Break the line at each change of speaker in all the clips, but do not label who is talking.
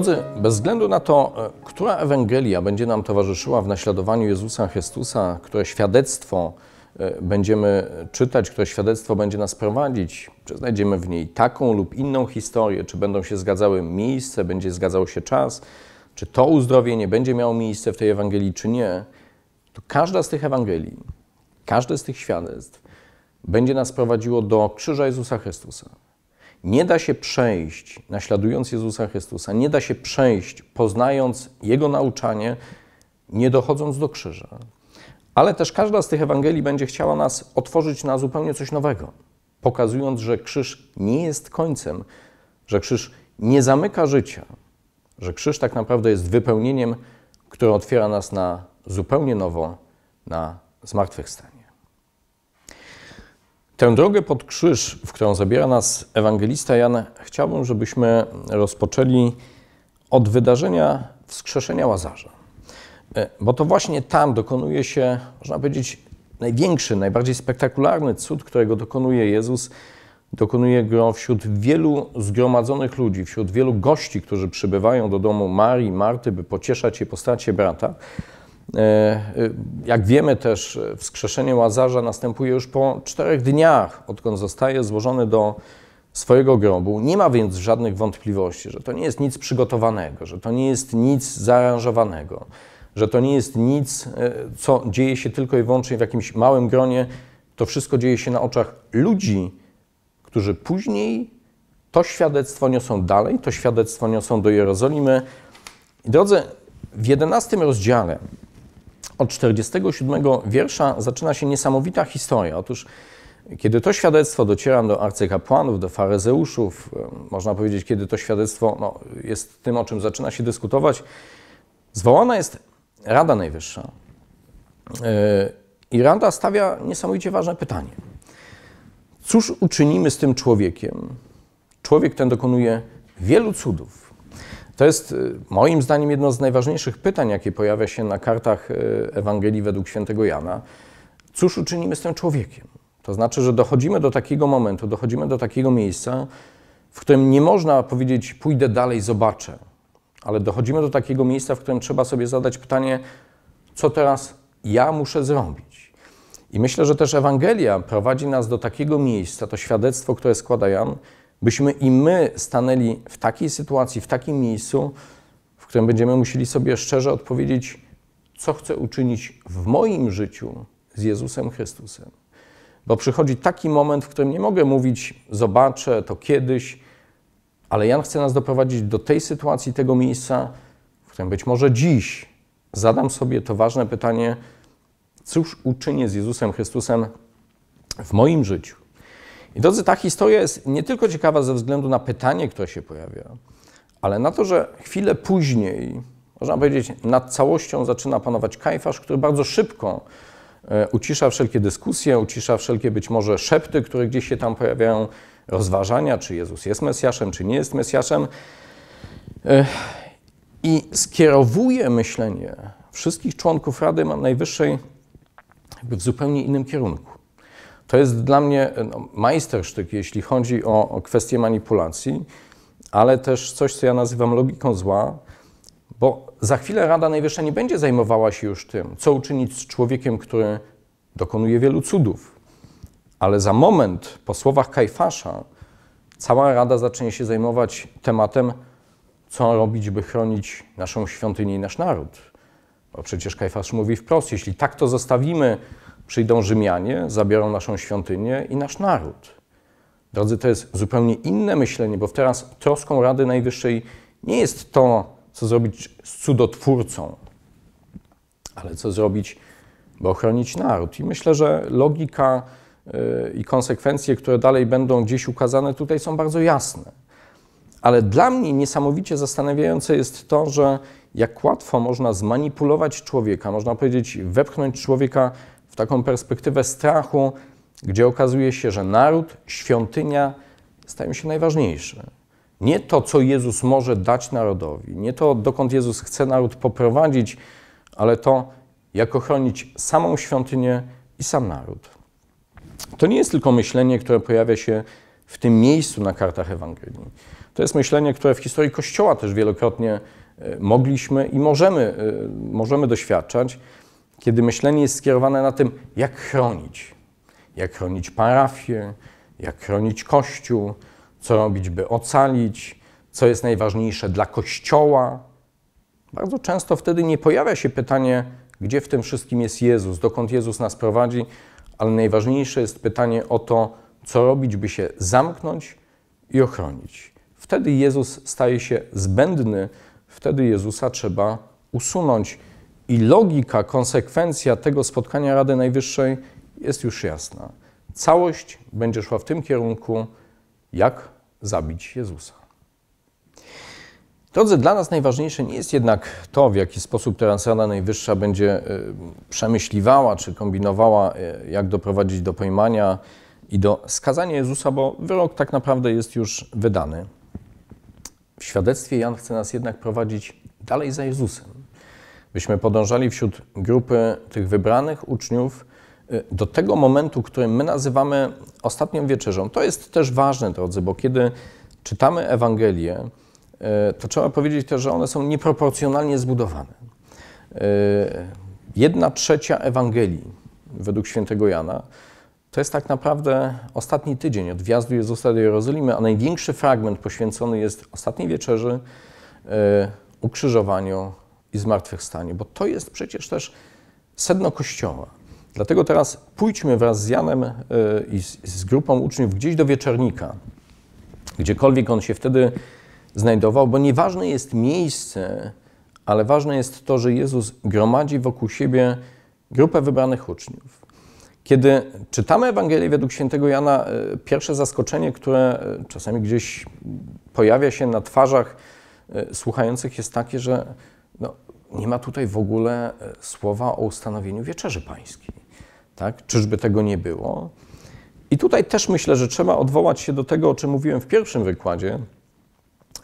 Drodzy, bez względu na to, e, która Ewangelia będzie nam towarzyszyła w naśladowaniu Jezusa Chrystusa, które świadectwo e, będziemy czytać, które świadectwo będzie nas prowadzić, czy znajdziemy w niej taką lub inną historię, czy będą się zgadzały miejsce, będzie zgadzał się czas, czy to uzdrowienie będzie miało miejsce w tej Ewangelii, czy nie, to każda z tych Ewangelii, każde z tych świadectw będzie nas prowadziło do krzyża Jezusa Chrystusa. Nie da się przejść, naśladując Jezusa Chrystusa, nie da się przejść, poznając Jego nauczanie, nie dochodząc do krzyża. Ale też każda z tych Ewangelii będzie chciała nas otworzyć na zupełnie coś nowego, pokazując, że krzyż nie jest końcem, że krzyż nie zamyka życia, że krzyż tak naprawdę jest wypełnieniem, które otwiera nas na zupełnie nowo, na zmartwychwstanie. Tę drogę pod krzyż, w którą zabiera nas ewangelista Jan, chciałbym, żebyśmy rozpoczęli od wydarzenia wskrzeszenia Łazarza. E, bo to właśnie tam dokonuje się, można powiedzieć, największy, najbardziej spektakularny cud, którego dokonuje Jezus. Dokonuje go wśród wielu zgromadzonych ludzi, wśród wielu gości, którzy przybywają do domu Marii, Marty, by pocieszać jej postacie brata. E, y, jak wiemy też, e, wskrzeszenie Łazarza następuje już po czterech dniach, odkąd zostaje złożony do swojego grobu. Nie ma więc żadnych wątpliwości, że to nie jest nic przygotowanego, że to nie jest nic zaaranżowanego, że to nie jest nic, e, co dzieje się tylko i wyłącznie w jakimś małym gronie. To wszystko dzieje się na oczach ludzi, którzy później to świadectwo niosą dalej, to świadectwo niosą do Jerozolimy. drodzy, w jedenastym rozdziale od 47 wiersza zaczyna się niesamowita historia. Otóż, kiedy to świadectwo dociera do arcykapłanów, do faryzeuszów, można powiedzieć, kiedy to świadectwo no, jest tym, o czym zaczyna się dyskutować, zwołana jest Rada Najwyższa. E, I Rada stawia niesamowicie ważne pytanie. Cóż uczynimy z tym człowiekiem? Człowiek ten dokonuje wielu cudów to jest y, moim zdaniem jedno z najważniejszych pytań, jakie pojawia się na kartach y, Ewangelii według świętego Jana. Cóż uczynimy z tym człowiekiem? To znaczy, że dochodzimy do takiego momentu, dochodzimy do takiego miejsca, w którym nie można powiedzieć pójdę dalej, zobaczę, ale dochodzimy do takiego miejsca, w którym trzeba sobie zadać pytanie, co teraz ja muszę zrobić? I myślę, że też Ewangelia prowadzi nas do takiego miejsca, to świadectwo, które składa Jan, byśmy i my stanęli w takiej sytuacji, w takim miejscu, w którym będziemy musieli sobie szczerze odpowiedzieć, co chcę uczynić w moim życiu z Jezusem Chrystusem. Bo przychodzi taki moment, w którym nie mogę mówić, zobaczę to kiedyś, ale Jan chce nas doprowadzić do tej sytuacji, tego miejsca, w którym być może dziś zadam sobie to ważne pytanie, cóż uczynię z Jezusem Chrystusem w moim życiu, i drodzy, ta historia jest nie tylko ciekawa ze względu na pytanie, które się pojawia, ale na to, że chwilę później, można powiedzieć, nad całością zaczyna panować Kajfasz, który bardzo szybko e, ucisza wszelkie dyskusje, ucisza wszelkie być może szepty, które gdzieś się tam pojawiają, rozważania, czy Jezus jest Mesjaszem, czy nie jest Mesjaszem. E, I skierowuje myślenie wszystkich członków Rady Najwyższej w zupełnie innym kierunku. To jest dla mnie no, majstersztyk, jeśli chodzi o, o kwestię manipulacji, ale też coś, co ja nazywam logiką zła, bo za chwilę Rada Najwyższa nie będzie zajmowała się już tym, co uczynić z człowiekiem, który dokonuje wielu cudów. Ale za moment, po słowach Kajfasza, cała Rada zacznie się zajmować tematem, co robić, by chronić naszą świątynię i nasz naród. Bo przecież Kajfasz mówi wprost, jeśli tak to zostawimy, Przyjdą Rzymianie, zabiorą naszą świątynię i nasz naród. Drodzy, to jest zupełnie inne myślenie, bo teraz troską Rady Najwyższej nie jest to, co zrobić z cudotwórcą, ale co zrobić, by ochronić naród. I myślę, że logika y, i konsekwencje, które dalej będą gdzieś ukazane, tutaj są bardzo jasne. Ale dla mnie niesamowicie zastanawiające jest to, że jak łatwo można zmanipulować człowieka, można powiedzieć, wepchnąć człowieka taką perspektywę strachu, gdzie okazuje się, że naród, świątynia stają się najważniejsze. Nie to, co Jezus może dać narodowi, nie to, dokąd Jezus chce naród poprowadzić, ale to, jak ochronić samą świątynię i sam naród. To nie jest tylko myślenie, które pojawia się w tym miejscu na kartach Ewangelii. To jest myślenie, które w historii Kościoła też wielokrotnie e, mogliśmy i możemy, e, możemy doświadczać kiedy myślenie jest skierowane na tym, jak chronić. Jak chronić parafię, jak chronić kościół, co robić, by ocalić, co jest najważniejsze dla kościoła. Bardzo często wtedy nie pojawia się pytanie, gdzie w tym wszystkim jest Jezus, dokąd Jezus nas prowadzi, ale najważniejsze jest pytanie o to, co robić, by się zamknąć i ochronić. Wtedy Jezus staje się zbędny, wtedy Jezusa trzeba usunąć i logika, konsekwencja tego spotkania Rady Najwyższej jest już jasna. Całość będzie szła w tym kierunku, jak zabić Jezusa. Drodzy, dla nas najważniejsze nie jest jednak to, w jaki sposób teraz Rada Najwyższa będzie e, przemyśliwała czy kombinowała, e, jak doprowadzić do pojmania i do skazania Jezusa, bo wyrok tak naprawdę jest już wydany. W świadectwie Jan chce nas jednak prowadzić dalej za Jezusem byśmy podążali wśród grupy tych wybranych uczniów y, do tego momentu, który my nazywamy ostatnią wieczerzą. To jest też ważne, drodzy, bo kiedy czytamy Ewangelię, y, to trzeba powiedzieć też, że one są nieproporcjonalnie zbudowane. Y, jedna trzecia Ewangelii według świętego Jana to jest tak naprawdę ostatni tydzień od wjazdu Jezusa do Jerozolimy, a największy fragment poświęcony jest ostatniej wieczerzy, ukrzyżowaniu, i zmartwychwstanie, bo to jest przecież też sedno Kościoła. Dlatego teraz pójdźmy wraz z Janem e, i z, grupą uczniów gdzieś do wieczornika, gdziekolwiek on się wtedy znajdował, bo nieważne jest miejsce, ale ważne jest to, że Jezus gromadzi wokół siebie grupę wybranych uczniów. Kiedy czytamy Ewangelię według świętego Jana, e, pierwsze zaskoczenie, które e, czasami gdzieś pojawia się na twarzach słuchających, jest takie, że no, nie ma tutaj w ogóle e, słowa o ustanowieniu wieczerzy pańskiej. Tak? Czyżby tego nie było? I tutaj też myślę, że trzeba odwołać się do tego, o czym mówiłem w pierwszym wykładzie,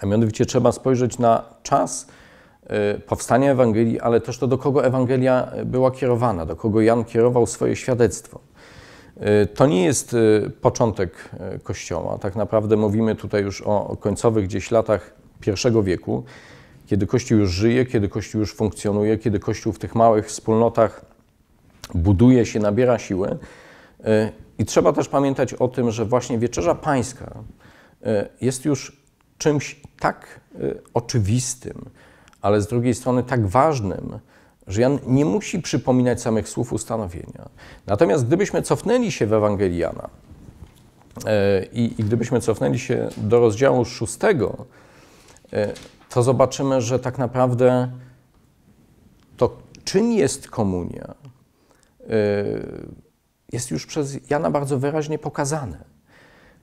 a mianowicie trzeba spojrzeć na czas e, powstania Ewangelii, ale też to, do kogo Ewangelia e, była kierowana, do kogo Jan kierował swoje świadectwo. To nie jest początek Kościoła. Tak naprawdę mówimy tutaj już o końcowych gdzieś latach I wieku kiedy Kościół już żyje, kiedy Kościół już funkcjonuje, kiedy Kościół w tych małych wspólnotach buduje się, nabiera siły. Y, I trzeba też pamiętać o tym, że właśnie Wieczerza Pańska y, jest już czymś tak y, oczywistym, ale z drugiej strony tak ważnym, że Jan nie musi przypominać samych słów ustanowienia. Natomiast gdybyśmy cofnęli się w Ewangelii Jana i, i gdybyśmy cofnęli się do rozdziału szóstego, to zobaczymy, że tak naprawdę to, czym jest komunia, y, jest już przez Jana bardzo wyraźnie pokazane.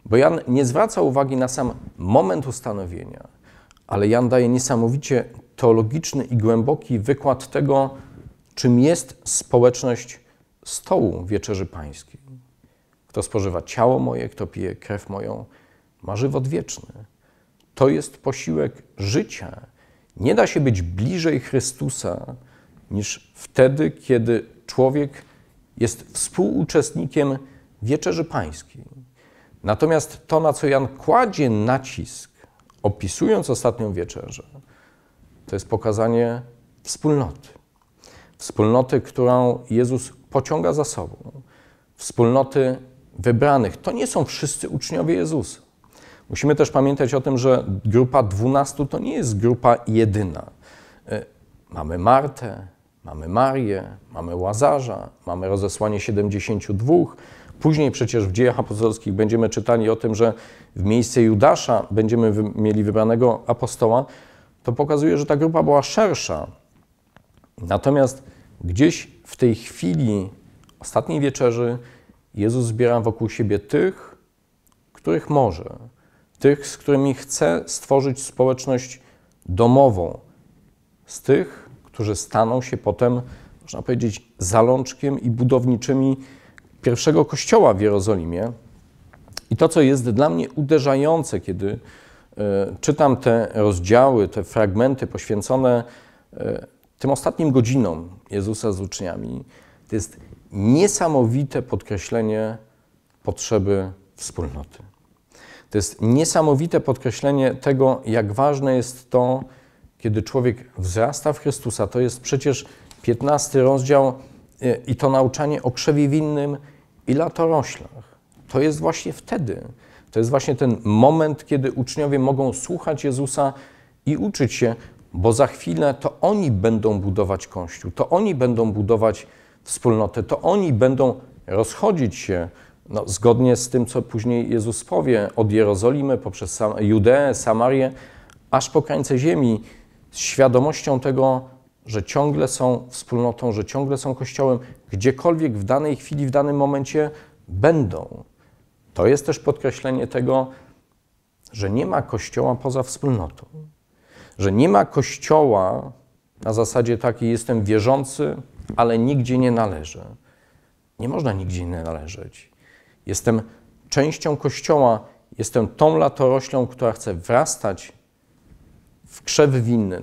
Bo Jan nie zwraca uwagi na sam moment ustanowienia, ale Jan daje niesamowicie teologiczny i głęboki wykład tego, czym jest społeczność stołu Wieczerzy Pańskiej. Kto spożywa ciało moje, kto pije krew moją, ma żywot wieczny to jest posiłek życia. Nie da się być bliżej Chrystusa niż wtedy, kiedy człowiek jest współuczestnikiem wieczerzy pańskiej. Natomiast to, na co Jan kładzie nacisk, opisując ostatnią wieczerzę, to jest pokazanie wspólnoty. Wspólnoty, którą Jezus pociąga za sobą. Wspólnoty wybranych. To nie są wszyscy uczniowie Jezusa. Musimy też pamiętać o tym, że grupa 12 to nie jest grupa jedyna. E, mamy Martę, mamy Marię, mamy Łazarza, mamy rozesłanie 72. Później przecież w dziejach apostolskich będziemy czytali o tym, że w miejsce Judasza będziemy mieli wybranego apostoła. To pokazuje, że ta grupa była szersza. Natomiast gdzieś w tej chwili ostatniej wieczerzy Jezus zbiera wokół siebie tych, których może tych, z którymi chcę stworzyć społeczność domową, z tych, którzy staną się potem, można powiedzieć, zalączkiem i budowniczymi pierwszego kościoła w Jerozolimie. I to, co jest dla mnie uderzające, kiedy e, czytam te rozdziały, te fragmenty poświęcone e, tym ostatnim godzinom Jezusa z uczniami, to jest niesamowite podkreślenie potrzeby wspólnoty. To jest niesamowite podkreślenie tego, jak ważne jest to, kiedy człowiek wzrasta w Chrystusa. To jest przecież 15 rozdział y, i to nauczanie o krzewie winnym i latoroślach. To jest właśnie wtedy. To jest właśnie ten moment, kiedy uczniowie mogą słuchać Jezusa i uczyć się, bo za chwilę to oni będą budować Kościół, to oni będą budować wspólnotę, to oni będą rozchodzić się no, zgodnie z tym, co później Jezus powie, od Jerozolimy poprzez Sam Judeę, Samarię, aż po krańce ziemi, z świadomością tego, że ciągle są wspólnotą, że ciągle są kościołem, gdziekolwiek w danej chwili, w danym momencie będą. To jest też podkreślenie tego, że nie ma kościoła poza wspólnotą, że nie ma kościoła na zasadzie takiej jestem wierzący, ale nigdzie nie należę. Nie można nigdzie nie należeć. Jestem częścią Kościoła, jestem tą latoroślą, która chce wrastać w krzew winny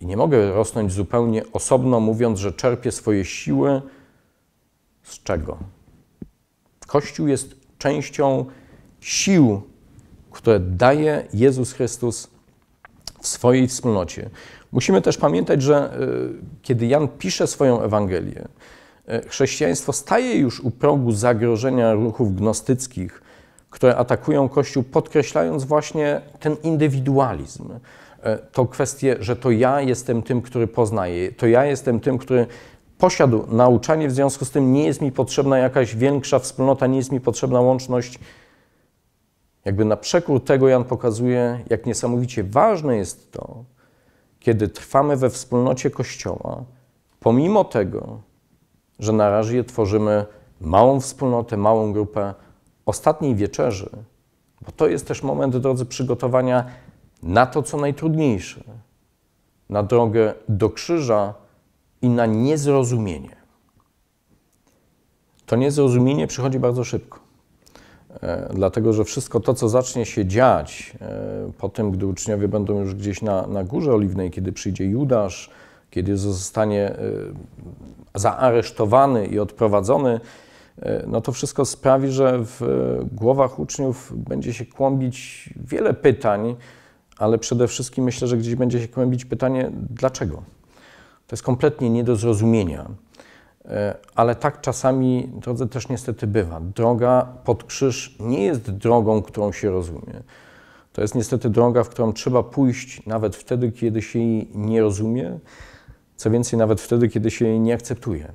i nie mogę rosnąć zupełnie osobno, mówiąc, że czerpię swoje siły z czego? Kościół jest częścią sił, które daje Jezus Chrystus w swojej wspólnocie. Musimy też pamiętać, że y, kiedy Jan pisze swoją Ewangelię, E, chrześcijaństwo staje już u progu zagrożenia ruchów gnostyckich, które atakują Kościół, podkreślając właśnie ten indywidualizm. E, to kwestię, że to ja jestem tym, który poznaje, to ja jestem tym, który posiadł nauczanie, w związku z tym nie jest mi potrzebna jakaś większa wspólnota, nie jest mi potrzebna łączność. Jakby na przekór tego Jan pokazuje, jak niesamowicie ważne jest to, kiedy trwamy we wspólnocie Kościoła, pomimo tego, że na razie tworzymy małą wspólnotę, małą grupę ostatniej wieczerzy, bo to jest też moment, drodzy, przygotowania na to, co najtrudniejsze, na drogę do krzyża i na niezrozumienie. To niezrozumienie przychodzi bardzo szybko, e, dlatego że wszystko to, co zacznie się dziać e, po tym, gdy uczniowie będą już gdzieś na, na Górze Oliwnej, kiedy przyjdzie Judasz, kiedy zostanie e, zaaresztowany i odprowadzony, e, no to wszystko sprawi, że w e, głowach uczniów będzie się kłębić wiele pytań, ale przede wszystkim myślę, że gdzieś będzie się kłębić pytanie, dlaczego? To jest kompletnie nie do zrozumienia. Ale tak czasami, drodzy, też niestety bywa. Droga pod krzyż nie jest drogą, którą się rozumie. To jest niestety droga, w którą trzeba pójść nawet wtedy, kiedy się jej nie rozumie, co więcej, nawet wtedy, kiedy się jej nie akceptuje.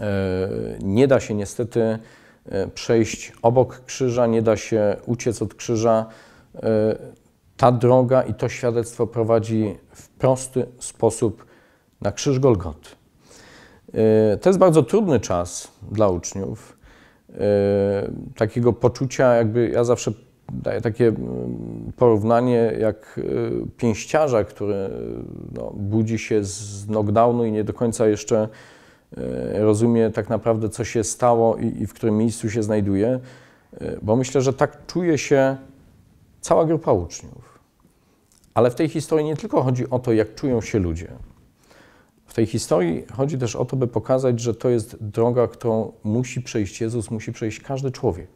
E, nie da się niestety e, przejść obok krzyża, nie da się uciec od krzyża. E, ta droga i to świadectwo prowadzi w prosty sposób na krzyż Golgot. To jest bardzo trudny czas dla uczniów. Takiego poczucia, jakby ja zawsze daje takie mm, porównanie jak y, pięściarza, który no, budzi się z knockdownu i nie do końca jeszcze y, rozumie tak naprawdę, co się stało i, i w którym miejscu się znajduje, y, bo myślę, że tak czuje się cała grupa uczniów. Ale w tej historii nie tylko chodzi o to, jak czują się ludzie. W tej historii chodzi też o to, by pokazać, że to jest droga, którą musi przejść Jezus, musi przejść każdy człowiek.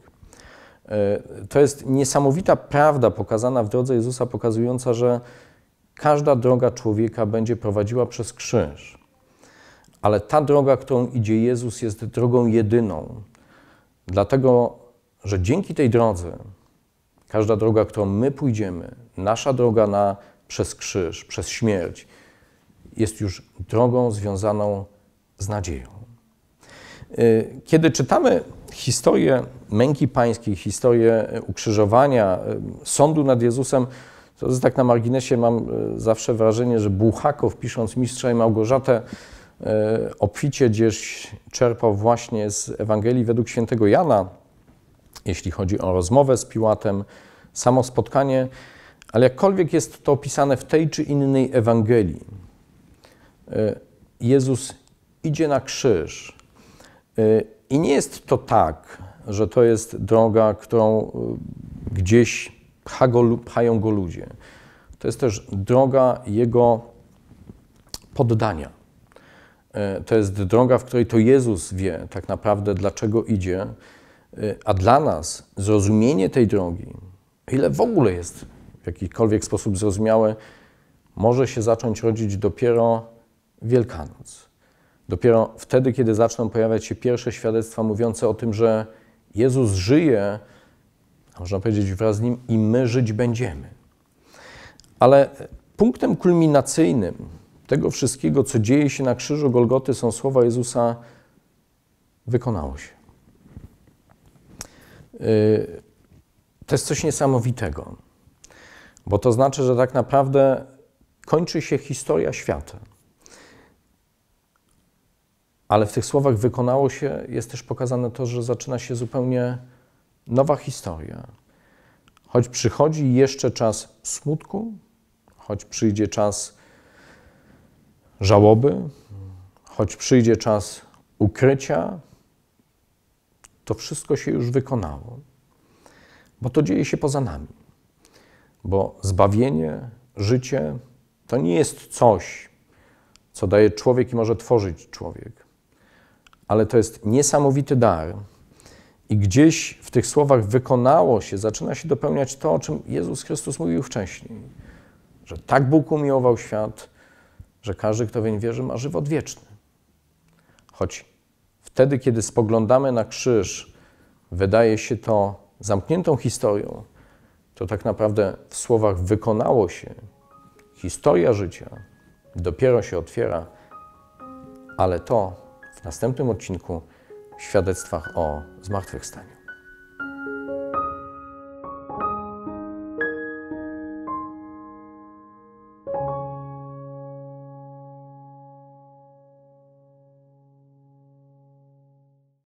E, to jest niesamowita prawda pokazana w drodze Jezusa, pokazująca, że każda droga człowieka będzie prowadziła przez krzyż. Ale ta droga, którą idzie Jezus, jest drogą jedyną. Dlatego, że dzięki tej drodze, każda droga, którą my pójdziemy, nasza droga na, przez krzyż, przez śmierć, jest już drogą związaną z nadzieją. E, kiedy czytamy historię męki pańskiej, historię e, ukrzyżowania, e, sądu nad Jezusem, to tak na marginesie mam e, zawsze wrażenie, że Buchakow pisząc Mistrza i Małgorzatę obficie gdzieś czerpał właśnie z Ewangelii według świętego Jana, jeśli chodzi o rozmowę z Piłatem, samo spotkanie, ale jakkolwiek jest to opisane w tej czy innej Ewangelii, Jezus idzie na krzyż i nie jest to tak, że to jest droga, którą y, gdzieś pchają go ludzie. To jest też droga jego poddania. E, to jest droga, w której to Jezus wie tak naprawdę, dlaczego idzie, e, a dla nas zrozumienie tej drogi, ile w ogóle jest w jakikolwiek sposób zrozumiałe, może się zacząć rodzić dopiero Wielkanoc. Dopiero wtedy, kiedy zaczną pojawiać się pierwsze świadectwa mówiące o tym, że Jezus żyje, można powiedzieć wraz z Nim, i my żyć będziemy. Ale punktem kulminacyjnym tego wszystkiego, co dzieje się na krzyżu Golgoty, są słowa Jezusa: Wykonało się. Y, to jest coś niesamowitego, bo to znaczy, że tak naprawdę kończy się historia świata ale w tych słowach wykonało się, jest też pokazane to, że zaczyna się zupełnie nowa historia. Choć przychodzi jeszcze czas smutku, choć przyjdzie czas żałoby, choć przyjdzie czas ukrycia, to wszystko się już wykonało, bo to dzieje się poza nami. Bo zbawienie, życie to nie jest coś, co daje człowiek i może tworzyć człowiek ale to jest niesamowity dar. I gdzieś w tych słowach wykonało się, zaczyna się dopełniać to, o czym Jezus Chrystus mówił wcześniej, że tak Bóg umiłował świat, że każdy, kto weń wierzy, ma żywot wieczny. Choć wtedy, kiedy spoglądamy na krzyż, wydaje się to zamkniętą historią, to tak naprawdę w słowach wykonało się. Historia życia dopiero się otwiera, ale to w następnym odcinku świadectwach o zmartwychwstaniu.